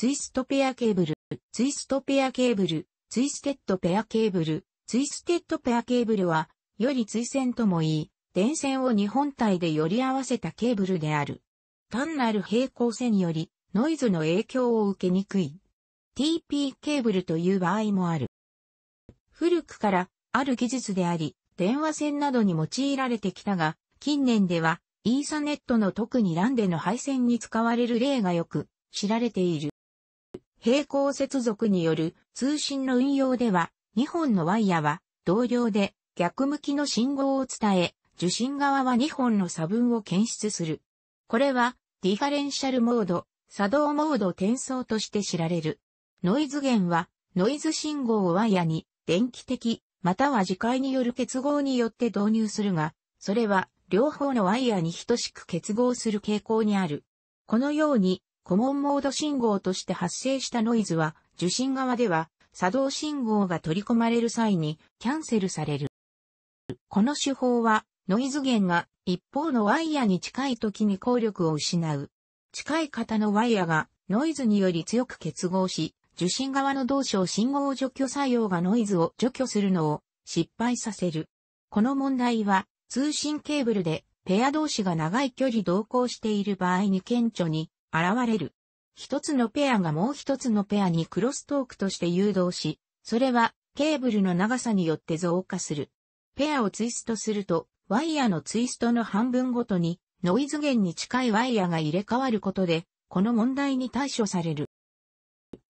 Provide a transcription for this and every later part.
ツイストペアケーブル、ツイストペアケーブル、ツイステッドペアケーブル、ツイステッドペアケーブルは、より追線ともいい、電線を2本体で寄り合わせたケーブルである。単なる平行線より、ノイズの影響を受けにくい。TP ケーブルという場合もある。古くから、ある技術であり、電話線などに用いられてきたが、近年では、イーサネットの特に LAN での配線に使われる例がよく知られている。抵抗接続による通信の運用では、2本のワイヤは同量で逆向きの信号を伝え、受信側は2本の差分を検出する。これは、ディファレンシャルモード、作動モード転送として知られる。ノイズ源は、ノイズ信号をワイヤに、電気的、または磁界による結合によって導入するが、それは、両方のワイヤに等しく結合する傾向にある。このように、コモンモード信号として発生したノイズは、受信側では、作動信号が取り込まれる際にキャンセルされる。この手法は、ノイズ源が一方のワイヤに近い時に効力を失う。近い型のワイヤがノイズにより強く結合し、受信側の同士を信号除去作用がノイズを除去するのを失敗させる。この問題は通信ケーブルでペア同士が長い距離同行している場合に顕著に現れる。一つのペアがもう一つのペアにクロストークとして誘導し、それはケーブルの長さによって増加する。ペアをツイストすると、ワイヤーのツイストの半分ごとに、ノイズ源に近いワイヤーが入れ替わることで、この問題に対処される。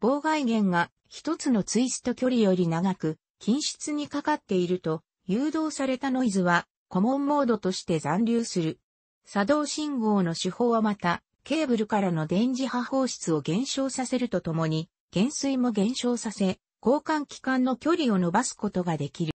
妨害源が一つのツイスト距離より長く、均質にかかっていると、誘導されたノイズは、コモンモードとして残留する。作動信号の手法はまた、ケーブルからの電磁波放出を減少させるとともに、減衰も減少させ、交換期間の距離を伸ばすことができる。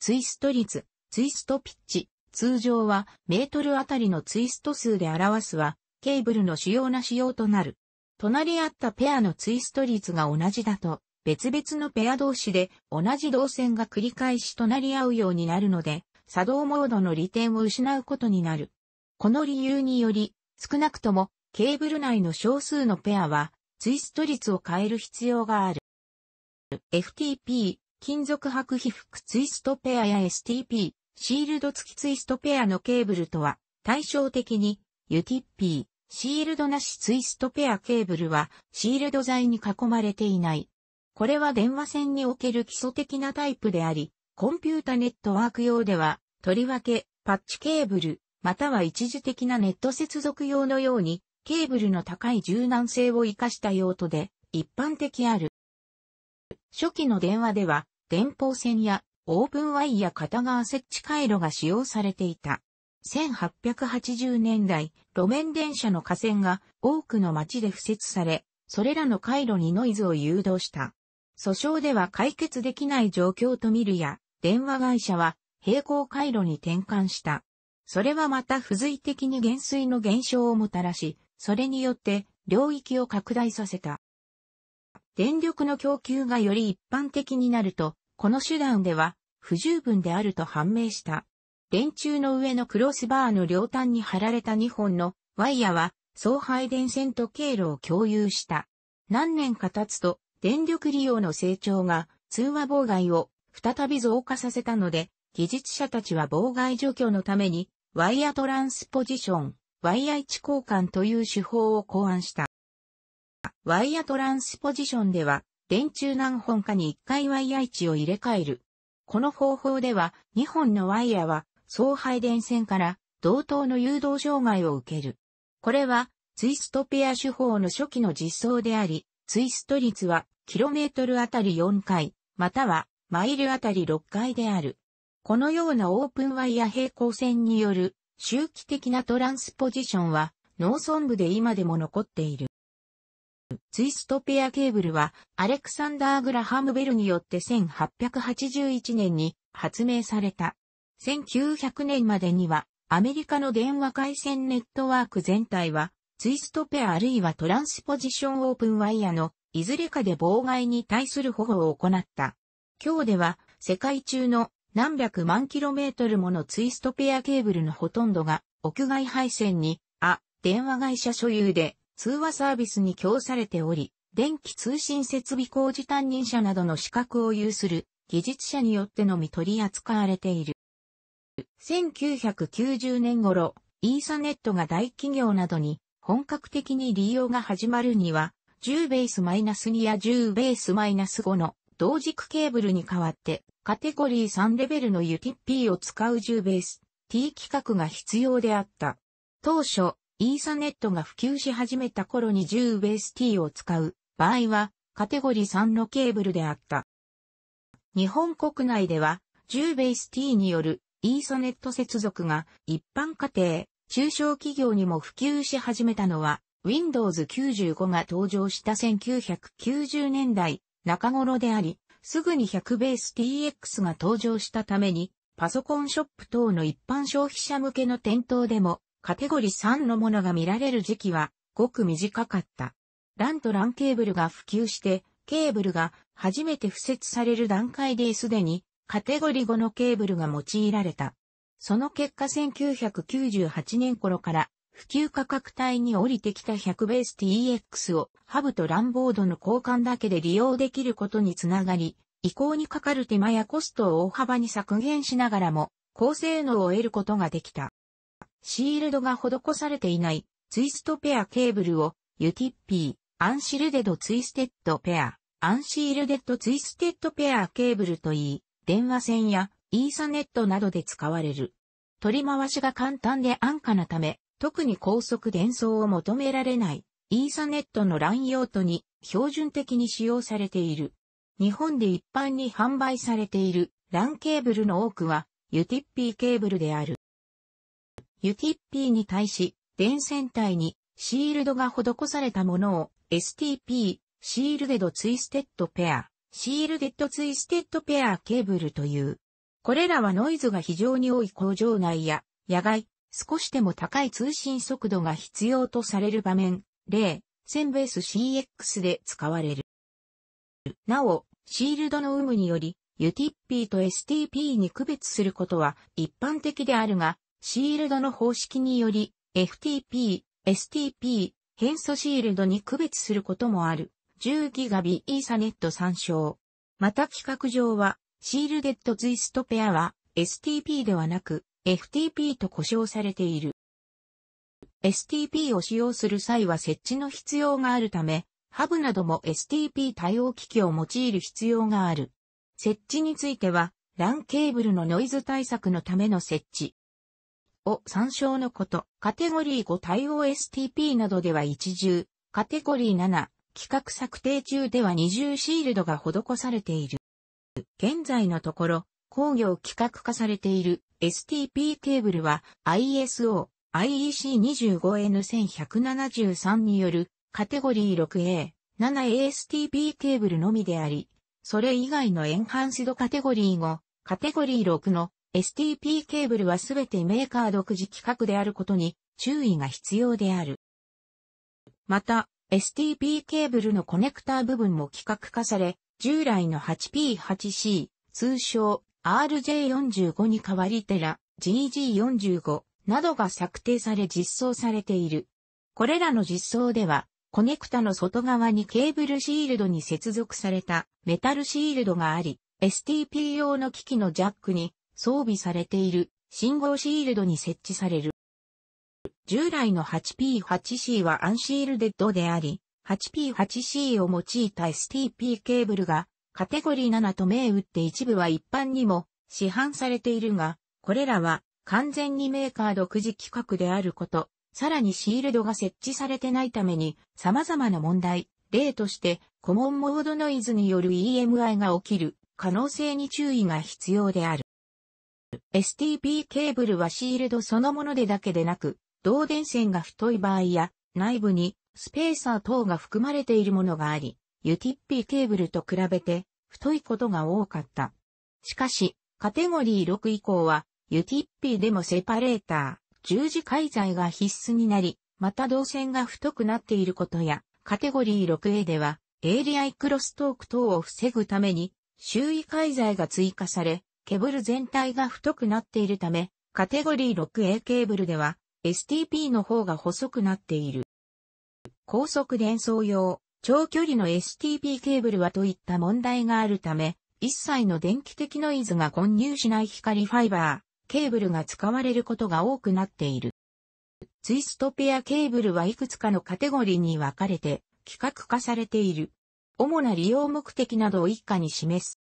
ツイスト率、ツイストピッチ、通常はメートルあたりのツイスト数で表すは、ケーブルの主要な仕様となる。隣り合ったペアのツイスト率が同じだと、別々のペア同士で同じ動線が繰り返し隣り合うようになるので、作動モードの利点を失うことになる。この理由により、少なくともケーブル内の少数のペアはツイスト率を変える必要がある。FTP、金属白皮膚ツイストペアや STP、シールド付きツイストペアのケーブルとは対照的に UTP、シールドなしツイストペアケーブルはシールド材に囲まれていない。これは電話線における基礎的なタイプであり、コンピュータネットワーク用では、とりわけパッチケーブル、または一時的なネット接続用のように、ケーブルの高い柔軟性を活かした用途で、一般的ある。初期の電話では、電報線やオープンワイヤ片側設置回路が使用されていた。1880年代、路面電車の架線が多くの街で敷設され、それらの回路にノイズを誘導した。訴訟では解決できない状況と見るや、電話会社は平行回路に転換した。それはまた付随的に減衰の減少をもたらし、それによって領域を拡大させた。電力の供給がより一般的になると、この手段では不十分であると判明した。電柱の上のクロスバーの両端に貼られた2本のワイヤは送配電線と経路を共有した。何年か経つと電力利用の成長が通話妨害を再び増加させたので、技術者たちは妨害除去のためにワイヤトランスポジション、ワイヤ位置交換という手法を考案した。ワイヤトランスポジションでは、電柱何本かに1回ワイヤ位置を入れ替える。この方法では、2本のワイヤは、送配電線から同等の誘導障害を受ける。これは、ツイストペア手法の初期の実装であり、ツイスト率は、キロメートルあたり4回、または、マイルあたり6回である。このようなオープンワイヤ平行線による周期的なトランスポジションは農村部で今でも残っている。ツイストペアケーブルはアレクサンダー・グラハム・ベルによって1881年に発明された。1900年までにはアメリカの電話回線ネットワーク全体はツイストペアあるいはトランスポジションオープンワイヤのいずれかで妨害に対する保護を行った。今日では世界中の何百万キロメートルものツイストペアケーブルのほとんどが屋外配線に、あ、電話会社所有で通話サービスに供されており、電気通信設備工事担任者などの資格を有する技術者によってのみ取り扱われている。1990年頃、イーサネットが大企業などに本格的に利用が始まるには、10ベース -2 や10ベース -5 の同軸ケーブルに代わってカテゴリー3レベルの UTP を使う10ベース T 規格が必要であった。当初、イーサネットが普及し始めた頃に10ベース T を使う場合はカテゴリー3のケーブルであった。日本国内では10ベース T によるイーサネット接続が一般家庭、中小企業にも普及し始めたのは Windows 95が登場した1990年代中頃であり、すぐに100ベース TX が登場したために、パソコンショップ等の一般消費者向けの店頭でも、カテゴリー3のものが見られる時期は、ごく短かった。LAN と LAN ケーブルが普及して、ケーブルが初めて付設される段階ですでに、カテゴリー5のケーブルが用いられた。その結果1998年頃から普及価格帯に降りてきた100ベース TX をハブとランボードの交換だけで利用できることにつながり、移行にかかる手間やコストを大幅に削減しながらも、高性能を得ることができた。シールドが施されていないツイストペアケーブルを UTP、アンシルデドツイステッドペア、アンシールデッドツイステッドペアケーブルといい、電話線やイーサネットなどで使われる。取り回しが簡単で安価なため、特に高速伝送を求められないイーサネットの LAN 用途に標準的に使用されている。日本で一般に販売されている LAN ケーブルの多くは UTP ケーブルである。UTP に対し、電線体にシールドが施されたものを STP、シールデドツイステッドペア、シールデッドツイステッドペアケーブルという。これらはノイズが非常に多い工場内や野外、少しでも高い通信速度が必要とされる場面、例、1000ベース CX で使われる。なお、シールドの有無により、UTP と STP に区別することは一般的であるが、シールドの方式により、FTP、STP、変素シールドに区別することもある。10GB イーサネット参照。また規格上は、シールデッドツイストペアは STP ではなく FTP と呼称されている。STP を使用する際は設置の必要があるため、ハブなども STP 対応機器を用いる必要がある。設置については、LAN ケーブルのノイズ対策のための設置を参照のこと、カテゴリー5対応 STP などでは一重、カテゴリー7、企画策定中では二重シールドが施されている。現在のところ、工業規格化されている STP ケーブルは ISO IEC25N1173 によるカテゴリー 6A、7ASTP ケーブルのみであり、それ以外のエンハンスドカテゴリー5、カテゴリー6の STP ケーブルはすべてメーカー独自規格であることに注意が必要である。また、STP ケーブルのコネクター部分も規格化され、従来の 8P8C、通称 RJ45 に代わりテラ、GG45 などが策定され実装されている。これらの実装では、コネクタの外側にケーブルシールドに接続されたメタルシールドがあり、STP 用の機器のジャックに装備されている信号シールドに設置される。従来の 8P8C はアンシールデッドであり、8P8C を用いた STP ケーブルがカテゴリー7と銘打って一部は一般にも市販されているが、これらは完全にメーカー独自規格であること、さらにシールドが設置されてないために様々な問題、例としてコモンモードノイズによる EMI が起きる可能性に注意が必要である。STP ケーブルはシールドそのものでだけでなく、導電線が太い場合や内部にスペーサー等が含まれているものがあり、UTP ケーブルと比べて太いことが多かった。しかし、カテゴリー6以降は、ユティッピーでもセパレーター、十字介在が必須になり、また動線が太くなっていることや、カテゴリー 6A では、エイリアイクロストーク等を防ぐために、周囲介在が追加され、ケーブル全体が太くなっているため、カテゴリー 6A ケーブルでは、STP の方が細くなっている。高速伝送用、長距離の STP ケーブルはといった問題があるため、一切の電気的ノイズが混入しない光ファイバー、ケーブルが使われることが多くなっている。ツイストペアケーブルはいくつかのカテゴリーに分かれて、規格化されている。主な利用目的などを一家に示す。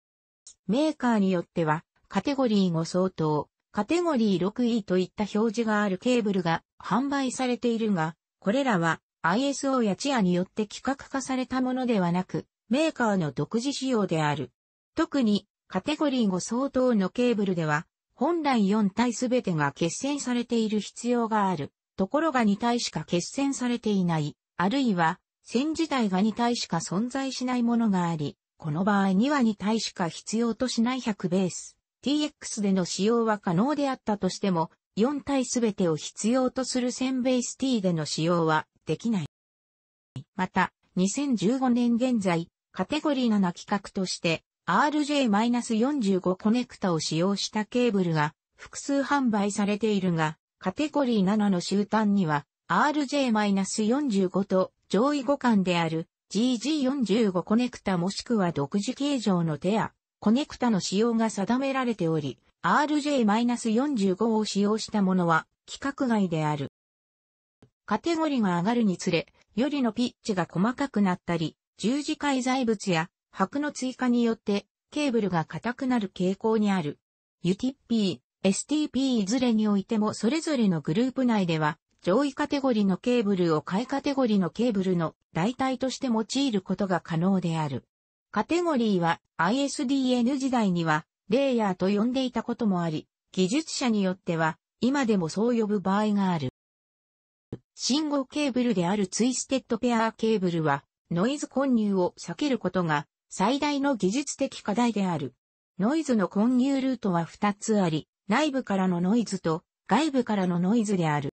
メーカーによっては、カテゴリー5相当、カテゴリー 6E といった表示があるケーブルが販売されているが、これらは ISO やチアによって規格化されたものではなく、メーカーの独自仕様である。特に、カテゴリー5相当のケーブルでは、本来4体すべてが決線されている必要がある。ところが2体しか決線されていない、あるいは、線自体が2体しか存在しないものがあり、この場合には2体しか必要としない100ベース。TX での使用は可能であったとしても、4体すべてを必要とする1000ベース T での使用はできない。また、2015年現在、カテゴリー7規格として、RJ-45 コネクタを使用したケーブルが複数販売されているが、カテゴリー7の終端には RJ-45 と上位互換である GG45 コネクタもしくは独自形状の手やコネクタの使用が定められており、RJ-45 を使用したものは規格外である。カテゴリが上がるにつれ、よりのピッチが細かくなったり、十字解材物や白の追加によってケーブルが硬くなる傾向にある。UTP、STP いずれにおいてもそれぞれのグループ内では上位カテゴリのケーブルを下位カテゴリのケーブルの代替として用いることが可能である。カテゴリーは ISDN 時代にはレイヤーと呼んでいたこともあり、技術者によっては今でもそう呼ぶ場合がある。信号ケーブルであるツイステッドペアーケーブルは、ノイズ混入を避けることが最大の技術的課題である。ノイズの混入ルートは2つあり、内部からのノイズと外部からのノイズである。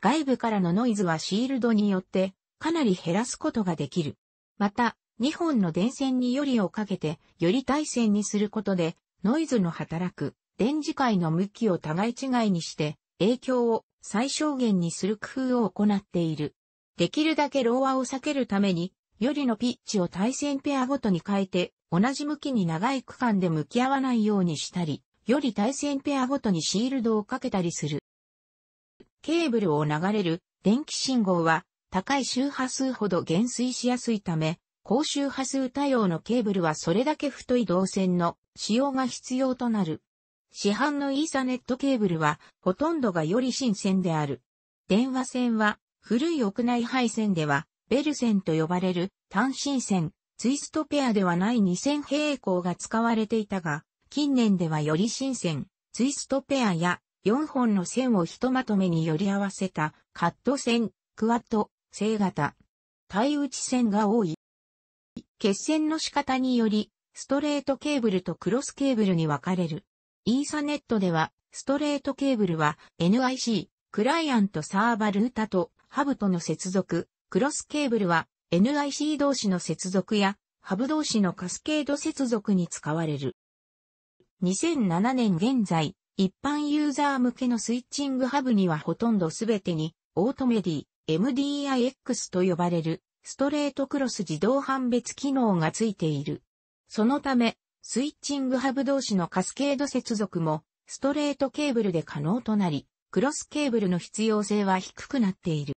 外部からのノイズはシールドによってかなり減らすことができる。また、2本の電線によりをかけて、より対線にすることで、ノイズの働く電磁界の向きを互い違いにして影響を最小限にする工夫を行っている。できるだけローアを避けるために、よりのピッチを対戦ペアごとに変えて、同じ向きに長い区間で向き合わないようにしたり、より対戦ペアごとにシールドをかけたりする。ケーブルを流れる電気信号は高い周波数ほど減衰しやすいため、高周波数対応のケーブルはそれだけ太い導線の使用が必要となる。市販のイーサネットケーブルはほとんどがより新鮮である。電話線は古い屋内配線ではベル線と呼ばれる単身線、ツイストペアではない2000平行が使われていたが、近年ではより新線、ツイストペアや4本の線をひとまとめにより合わせたカット線、クワット、正型、対打ち線が多い。決線の仕方により、ストレートケーブルとクロスケーブルに分かれる。イーサネットでは、ストレートケーブルは NIC、クライアントサーバルータとハブとの接続、クロスケーブルは NIC 同士の接続やハブ同士のカスケード接続に使われる。2007年現在、一般ユーザー向けのスイッチングハブにはほとんどすべてに、オートメディ、MDIX と呼ばれる、ストレートクロス自動判別機能がついている。そのため、スイッチングハブ同士のカスケード接続も、ストレートケーブルで可能となり、クロスケーブルの必要性は低くなっている。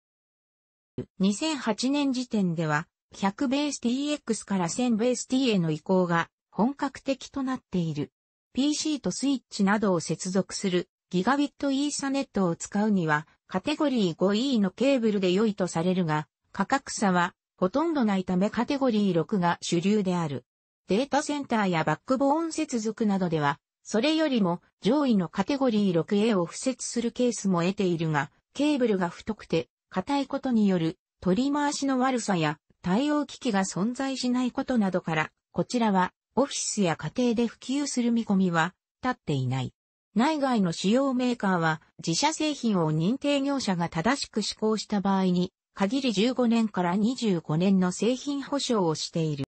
2008年時点では、100ベース TX から1000ベース T への移行が本格的となっている。PC とスイッチなどを接続するギガビットイーサネットを使うにはカテゴリー 5E のケーブルで良いとされるが、価格差はほとんどないためカテゴリー6が主流である。データセンターやバックボーン接続などでは、それよりも上位のカテゴリー 6A を付設するケースも得ているが、ケーブルが太くて硬いことによる取り回しの悪さや対応機器が存在しないことなどから、こちらはオフィスや家庭で普及する見込みは立っていない。内外の主要メーカーは自社製品を認定業者が正しく施行した場合に、限り15年から25年の製品保証をしている。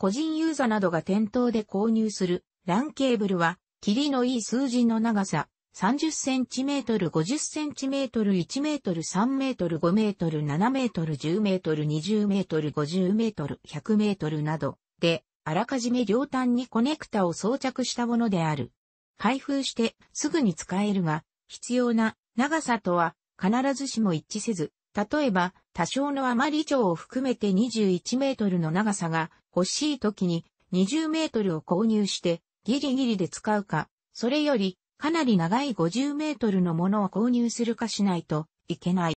個人ユーザーなどが店頭で購入する LAN ケーブルは、霧のいい数字の長さ、30cm、50cm、1m、3m、5m、7m、10m、20m、50m、100m などで、あらかじめ両端にコネクタを装着したものである。開封してすぐに使えるが、必要な長さとは必ずしも一致せず、例えば多少の余り以上を含めて21メートルの長さが欲しい時に20メートルを購入してギリギリで使うか、それよりかなり長い50メートルのものを購入するかしないといけない。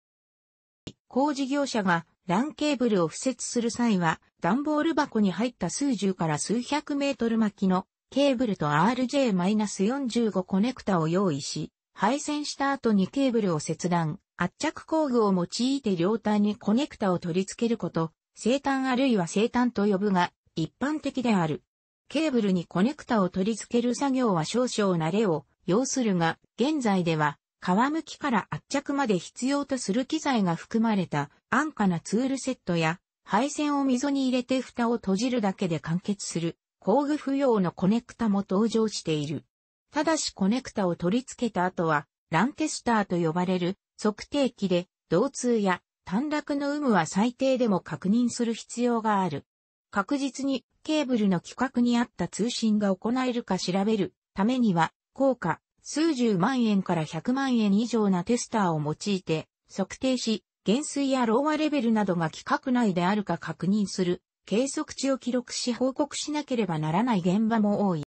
工事業者がランケーブルを付設する際は、段ボール箱に入った数十から数百メートル巻きのケーブルと RJ-45 コネクタを用意し、配線した後にケーブルを切断、圧着工具を用いて両端にコネクタを取り付けること、生誕あるいは生誕と呼ぶが、一般的である。ケーブルにコネクタを取り付ける作業は少々慣れを要するが、現在では、皮むきから圧着まで必要とする機材が含まれた安価なツールセットや、配線を溝に入れて蓋を閉じるだけで完結する工具不要のコネクタも登場している。ただしコネクタを取り付けた後は、ランテスターと呼ばれる測定器で、導通や短絡の有無は最低でも確認する必要がある。確実にケーブルの規格に合った通信が行えるか調べるためには、効果、数十万円から百万円以上なテスターを用いて測定し、減衰やローレベルなどが規格内であるか確認する計測値を記録し報告しなければならない現場も多い。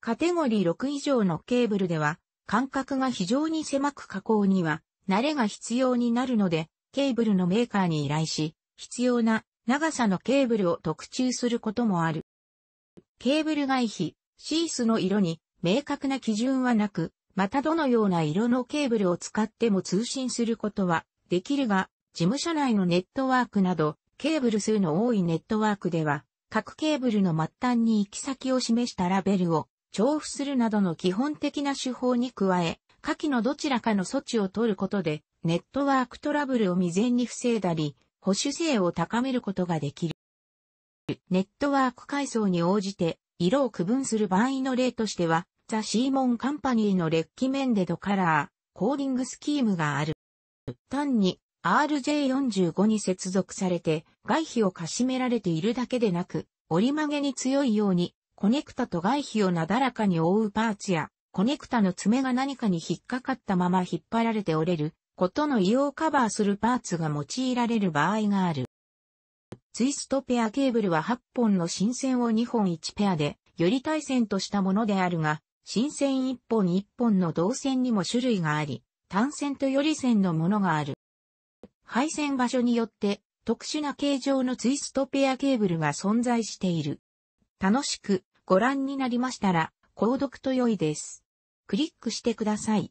カテゴリー6以上のケーブルでは、間隔が非常に狭く加工には、慣れが必要になるので、ケーブルのメーカーに依頼し、必要な長さのケーブルを特注することもある。ケーブル外皮、シースの色に明確な基準はなく、またどのような色のケーブルを使っても通信することはできるが、事務所内のネットワークなど、ケーブル数の多いネットワークでは、各ケーブルの末端に行き先を示したラベルを重複するなどの基本的な手法に加え、下記のどちらかの措置を取ることで、ネットワークトラブルを未然に防いだり、保守性を高めることができる。ネットワーク階層に応じて、色を区分する場合の例としては、ザ・シーモン・カンパニーのレッキメンデド・カラー、コーディングスキームがある。単に RJ45 に接続されて外皮をかしめられているだけでなく、折り曲げに強いように、コネクタと外皮をなだらかに覆うパーツや、コネクタの爪が何かに引っかかったまま引っ張られて折れることの異様をカバーするパーツが用いられる場合がある。ツイストペアケーブルは8本の新線を2本1ペアで、より対線としたものであるが、新線1本1本の導線にも種類があり、単線とより線のものがある。配線場所によって特殊な形状のツイストペアケーブルが存在している。楽しくご覧になりましたら、購読と良いです。クリックしてください。